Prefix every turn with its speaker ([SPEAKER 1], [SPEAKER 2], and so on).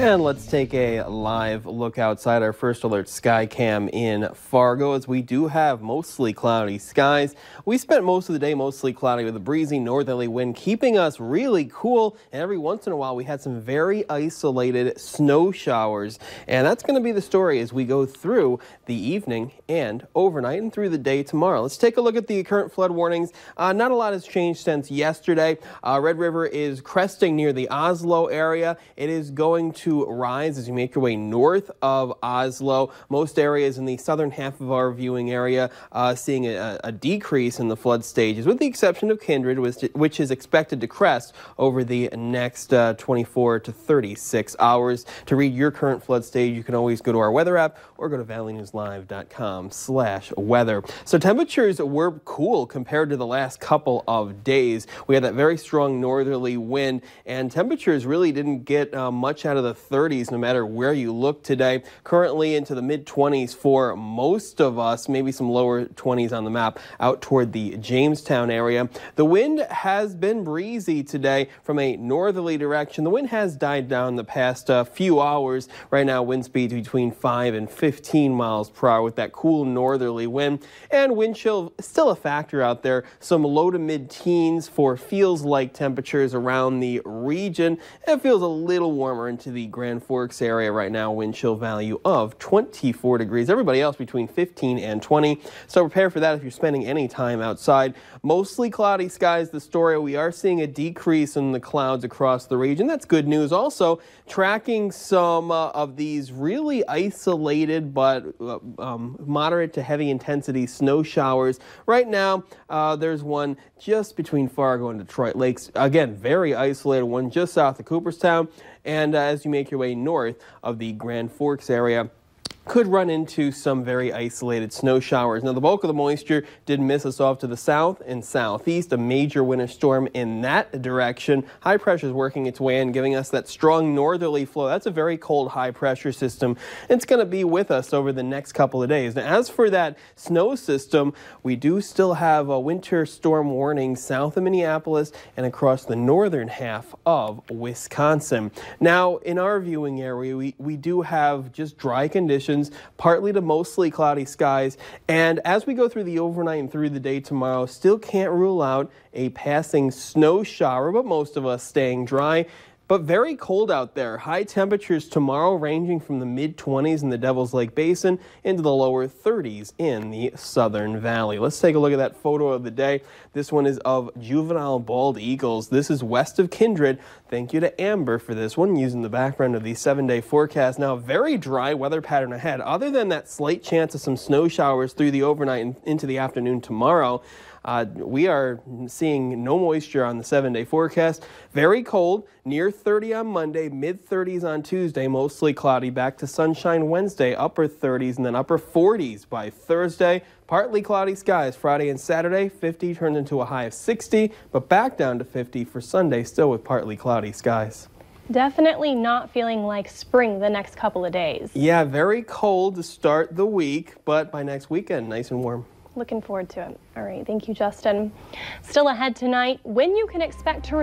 [SPEAKER 1] And let's take a live look outside our first alert Skycam in Fargo as we do have mostly cloudy skies. We spent most of the day mostly cloudy with a breezy northerly wind keeping us really cool and every once in a while we had some very isolated snow showers and that's going to be the story as we go through the evening and overnight and through the day tomorrow. Let's take a look at the current flood warnings. Uh, not a lot has changed since yesterday. Uh, Red River is cresting near the Oslo area. It is going to to rise as you make your way north of Oslo. Most areas in the southern half of our viewing area uh, seeing a, a, decrease in the flood stages, with the exception of Kindred, which is expected to crest over the next uh, 24 to 36 hours. To read your current flood stage, you can always go to our weather app or go to valleynewslive.com slash weather. So temperatures were cool compared to the last couple of days. We had that very strong northerly wind, and temperatures really didn't get uh, much out of the the 30s no matter where you look today. Currently into the mid 20s for most of us, maybe some lower 20s on the map out toward the Jamestown area. The wind has been breezy today from a northerly direction. The wind has died down the past uh, few hours. Right now, wind speeds between 5 and 15 miles per hour with that cool northerly wind. And wind chill still a factor out there. Some low to mid teens for feels like temperatures around the region. It feels a little warmer into the the Grand Forks area right now, wind chill value of 24 degrees. Everybody else between 15 and 20. So prepare for that if you're spending any time outside. Mostly cloudy skies, the story. We are seeing a decrease in the clouds across the region. That's good news. Also, tracking some uh, of these really isolated but uh, um, moderate to heavy intensity snow showers. Right now, uh, there's one just between Fargo and Detroit Lakes. Again, very isolated one just south of Cooperstown and uh, as you make your way north of the Grand Forks area, could run into some very isolated snow showers. Now, the bulk of the moisture did miss us off to the south and southeast, a major winter storm in that direction. High pressure is working its way in, giving us that strong northerly flow. That's a very cold high pressure system. It's going to be with us over the next couple of days. Now, as for that snow system, we do still have a winter storm warning south of Minneapolis and across the northern half of Wisconsin. Now, in our viewing area, we, we do have just dry conditions conditions, partly to mostly cloudy skies. And as we go through the overnight and through the day tomorrow, still can't rule out a passing snow shower, but most of us staying dry. But very cold out there. High temperatures tomorrow ranging from the mid 20s in the Devil's Lake Basin into the lower 30s in the Southern Valley. Let's take a look at that photo of the day. This one is of juvenile bald eagles. This is west of Kindred. Thank you to Amber for this one using the background of the seven day forecast. Now, very dry weather pattern ahead. Other than that slight chance of some snow showers through the overnight and into the afternoon tomorrow, uh, we are seeing no moisture on the seven day forecast. Very cold, near 30 on Monday, mid 30s on Tuesday, mostly cloudy, back to sunshine Wednesday, upper 30s, and then upper 40s by Thursday. Partly cloudy skies Friday and Saturday, 50 turned into a high of 60, but back down to 50 for Sunday, still with partly cloudy skies. Definitely not feeling like spring the next couple of days. Yeah, very cold to start the week, but by next weekend, nice and warm. Looking forward to it. All right, thank you, Justin. Still ahead tonight, when you can expect to